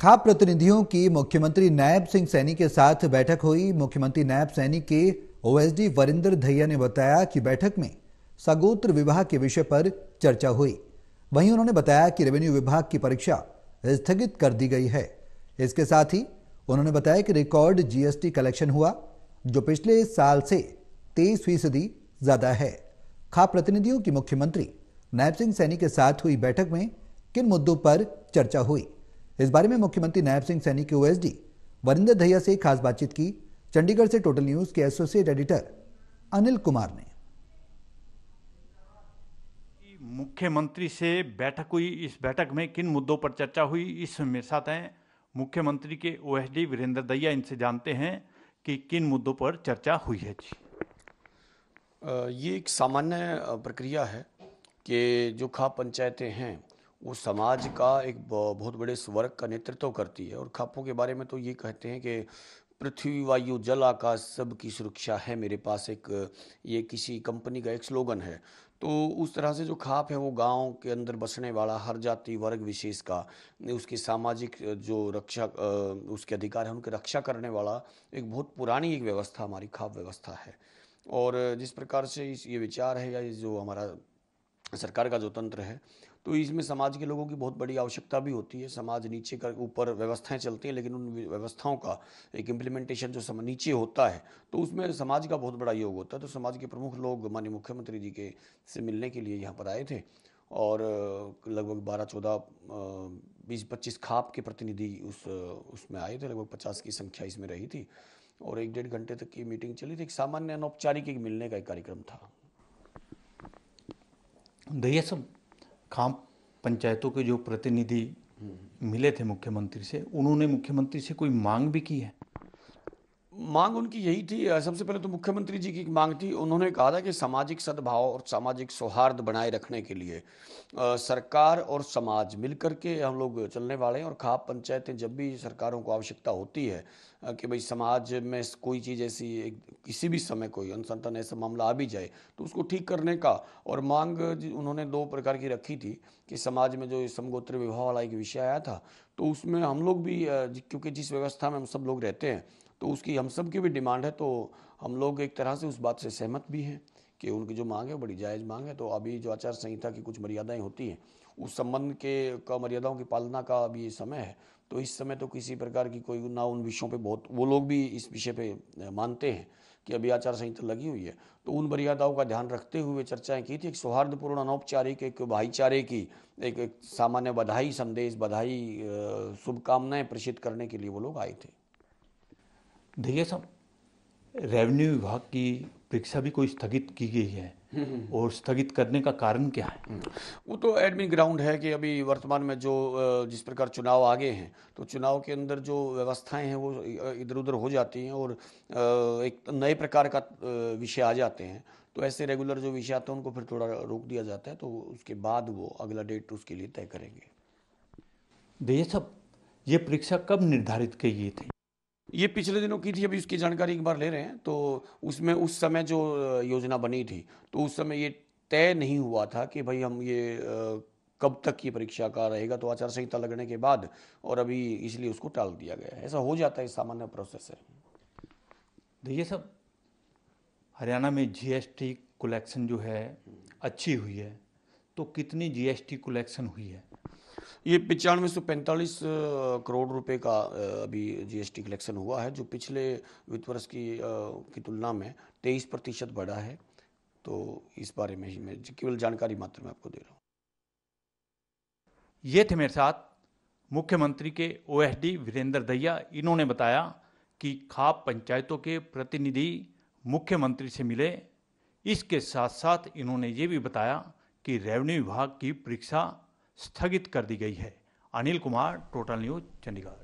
खाप प्रतिनिधियों की मुख्यमंत्री नायब सिंह सैनी के साथ बैठक हुई मुख्यमंत्री नायब सैनी के ओएसडी वरिंदर धैया ने बताया कि बैठक में सगोत्र विवाह के विषय पर चर्चा हुई वहीं उन्होंने बताया कि रेवेन्यू विभाग की परीक्षा स्थगित कर दी गई है इसके साथ ही उन्होंने बताया कि रिकॉर्ड जीएसटी कलेक्शन हुआ जो पिछले साल से तेईस फीसदी ज्यादा है खाप प्रतिनिधियों की मुख्यमंत्री नायब सिंह सैनी के साथ हुई बैठक में किन मुद्दों पर चर्चा हुई इस बारे में मुख्यमंत्री नायब सिंह सैनी के ओएसडी वरिंदर दहिया से खास बातचीत की चंडीगढ़ से टोटल न्यूज के एसोसिएट एडिटर अनिल कुमार ने मुख्यमंत्री से बैठक हुई इस बैठक में किन मुद्दों पर चर्चा हुई इस मेरे साथ हैं मुख्यमंत्री के ओएसडी वीरेंद्र दैया इनसे जानते हैं कि किन मुद्दों पर चर्चा हुई है जी ये एक सामान्य प्रक्रिया है कि जो खा पंचायतें हैं वो समाज का एक बहुत बड़े स्वर्ग का नेतृत्व करती है और खापों के बारे में तो ये कहते हैं कि पृथ्वी वायु जल आकाश सब की सुरक्षा है मेरे पास एक ये किसी कंपनी का एक स्लोगन है तो उस तरह से जो खाप है वो गांव के अंदर बसने वाला हर जाति वर्ग विशेष का उसके सामाजिक जो रक्षा उसके अधिकार है उनकी रक्षा करने वाला एक बहुत पुरानी एक व्यवस्था हमारी खाप व्यवस्था है और जिस प्रकार से ये विचार है या जो हमारा सरकार का जो तंत्र है तो इसमें समाज के लोगों की बहुत बड़ी आवश्यकता भी होती है समाज नीचे कर ऊपर व्यवस्थाएं चलती हैं लेकिन उन व्यवस्थाओं का एक इम्प्लीमेंटेशन जो सम नीचे होता है तो उसमें समाज का बहुत बड़ा योग होता है तो समाज के प्रमुख लोग माननीय मुख्यमंत्री जी के से मिलने के लिए यहाँ पर आए थे और लगभग बारह चौदह बीस पच्चीस खाप के प्रतिनिधि उस उसमें आए थे लगभग पचास की संख्या इसमें रही थी और एक डेढ़ घंटे तक की मीटिंग चली थी एक सामान्य अनौपचारिक एक मिलने का एक कार्यक्रम था तो सब खाम पंचायतों के जो प्रतिनिधि मिले थे मुख्यमंत्री से उन्होंने मुख्यमंत्री से कोई मांग भी की है मांग उनकी यही थी सबसे पहले तो मुख्यमंत्री जी की मांग थी उन्होंने कहा था कि सामाजिक सद्भाव और सामाजिक सौहार्द बनाए रखने के लिए आ, सरकार और समाज मिलकर के हम लोग चलने वाले हैं और खाप पंचायतें जब भी सरकारों को आवश्यकता होती है कि भाई समाज में कोई चीज़ ऐसी किसी भी समय कोई अनुसंतन ऐसा मामला आ भी जाए तो उसको ठीक करने का और मांग उन्होंने दो प्रकार की रखी थी कि समाज में जो समगोत्र विवाह वाला एक विषय आया था तो उसमें हम लोग भी क्योंकि जिस व्यवस्था में हम सब लोग रहते हैं तो उसकी हम सब की भी डिमांड है तो हम लोग एक तरह से उस बात से सहमत भी हैं कि उनकी जो मांग है बड़ी जायज़ मांग है तो अभी जो आचार संहिता की कुछ मर्यादाएं होती हैं उस संबंध के का मर्यादाओं की पालना का अभी समय है तो इस समय तो किसी प्रकार की कोई ना उन विषयों पे बहुत वो लोग भी इस विषय पे मानते हैं कि अभी आचार संहिता लगी हुई है तो उन मर्यादाओं का ध्यान रखते हुए चर्चाएं की थी एक सौहार्दपूर्ण अनौपचारिक एक भाईचारे की एक, एक सामान्य बधाई संदेश बधाई शुभकामनाएं प्रेषित करने के लिए वो लोग आए थे देखिए साहब रेवेन्यू विभाग की परीक्षा भी कोई स्थगित की गई है और स्थगित करने का कारण क्या है वो तो एडमिन ग्राउंड है कि अभी वर्तमान में जो जिस प्रकार चुनाव आगे हैं तो चुनाव के अंदर जो व्यवस्थाएं हैं वो इधर उधर हो जाती हैं और एक नए प्रकार का विषय आ जाते हैं तो ऐसे रेगुलर जो विषय आते हैं उनको फिर थोड़ा रोक दिया जाता है तो उसके बाद वो अगला डेट उसके लिए तय करेंगे भैया सब ये परीक्षा कब निर्धारित की गई थी ये पिछले दिनों की थी अभी उसकी जानकारी एक बार ले रहे हैं तो उसमें उस समय जो योजना बनी थी तो उस समय ये तय नहीं हुआ था कि भाई हम ये कब तक ये परीक्षा का रहेगा तो आचार संहिता लगने के बाद और अभी इसलिए उसको टाल दिया गया ऐसा हो जाता है सामान्य प्रोसेस है देखिए सब हरियाणा में जीएसटी कलेक्शन जो है अच्छी हुई है तो कितनी जीएसटी कलेक्शन हुई है ये पचानवे सौ पैंतालीस करोड़ रुपए का अभी जीएसटी कलेक्शन हुआ है जो पिछले वित्त वर्ष की की तुलना में तेईस प्रतिशत बढ़ा है तो इस बारे में ही मैं केवल जानकारी मात्र मैं आपको दे रहा हूँ ये थे मेरे साथ मुख्यमंत्री के ओएसडी वीरेंद्र दैया इन्होंने बताया कि खाप पंचायतों के प्रतिनिधि मुख्यमंत्री से मिले इसके साथ साथ इन्होंने ये भी बताया कि रेवेन्यू विभाग की परीक्षा स्थगित कर दी गई है अनिल कुमार टोटल न्यूज चंडीगढ़